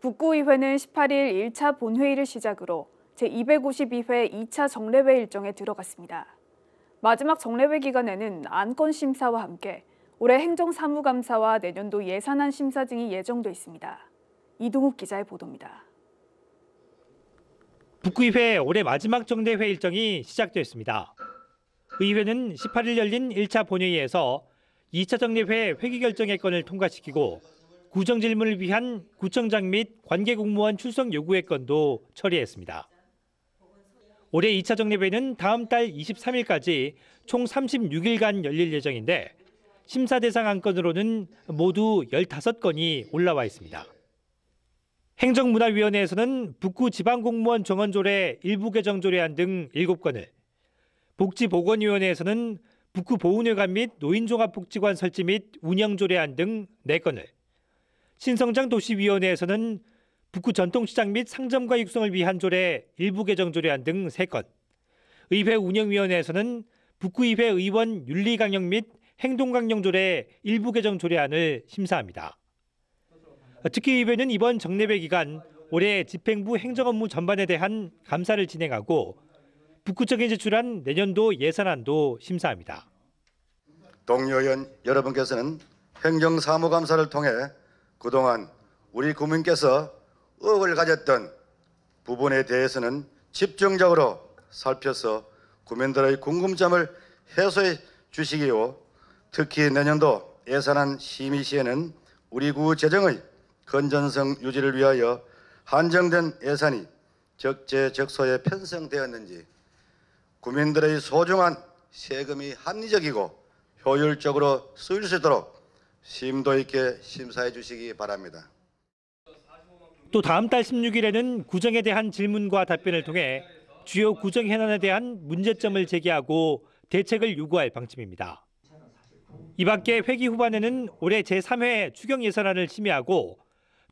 국구의회는 18일 1차 본회의를 시작으로 제252회 2차 정례회 일정에 들어갔습니다. 마지막 정례회 기간에는 안건 심사와 함께 올해 행정사무감사와 내년도 예산안 심사 등이 예정돼 있습니다. 이동욱 기자의 보도입니다. 북구의회 올해 마지막 정례회 일정이 시작됐습니다. 의회는 18일 열린 1차 본회의에서 2차 정례회 회기 결정의 건을 통과시키고 구정 질문을 위한 구청장 및 관계 공무원 출석 요구의 건도 처리했습니다. 올해 2차 정례회는 다음 달 23일까지 총 36일간 열릴 예정인데 심사 대상 안건으로는 모두 15건이 올라와 있습니다. 행정문화위원회에서는 북구 지방공무원 정원조례 일부 개정 조례안 등 7건을, 복지보건위원회에서는 북구 보훈회관 및 노인종합복지관 설치 및 운영 조례안 등 4건을, 신성장 도시위원회에서는 북구 전통시장 및 상점과 육성을 위한 조례, 일부 개정 조례안 등 3건, 의회 운영위원회에서는 북구의회 의원 윤리강령 및 행동강령 조례 일부 개정 조례안을 심사합니다. 특히 의회는 이번 정례회 기간 올해 집행부 행정 업무 전반에 대한 감사를 진행하고 북구 쪽에 제출한 내년도 예산안도 심사합니다. 동료연 여러분께서는 행정사무감사를 통해 그동안 우리 국민께서 의혹을 가졌던 부분에 대해서는 집중적으로 살펴서 국민들의 궁금점을 해소해 주시기로 특히 내년도 예산안 심의 시에는 우리 구 재정의 건전성 유지를 위하여 한정된 예산이 적재적소에 편성되었는지 국민들의 소중한 세금이 합리적이고 효율적으로 쓰일 수 있도록 심도 있게 심사해 주시기 바랍니다. 또 다음 달 16일에는 구정에 대한 질문과 답변을 통해 주요 구정 현안에 대한 문제점을 제기하고 대책을 요구할 방침입니다. 이 밖에 회기 후반에는 올해 제3회 추경 예산안을 심의하고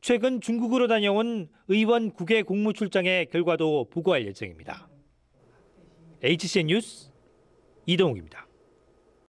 최근 중국으로 다녀온 의원 국외 공무 출장의 결과도 보고할 예정입니다. HCN 뉴스 이동욱입니다.